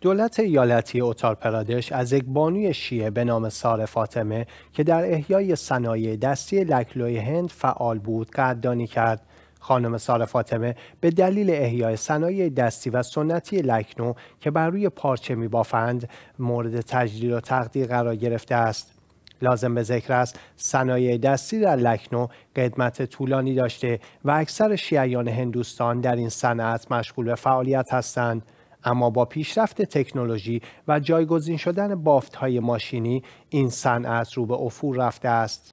دولت ایالتی پرادش از یک بانوی شیعه به نام ساره فاطمه که در احیای صنایع دستی لکلوی هند فعال بود قدردانی کرد خانم ساره فاطمه به دلیل احیای صنایع دستی و سنتی لکنو که بر روی پارچه می بافند مورد تجلیل و تقدیر قرار گرفته است لازم به ذکر است صنایع دستی در لکنو قدمت طولانی داشته و اکثر شیعیان هندوستان در این صنعت مشغول به فعالیت هستند اما با پیشرفت تکنولوژی و جایگزین شدن های ماشینی این صنعت رو به افول رفته است.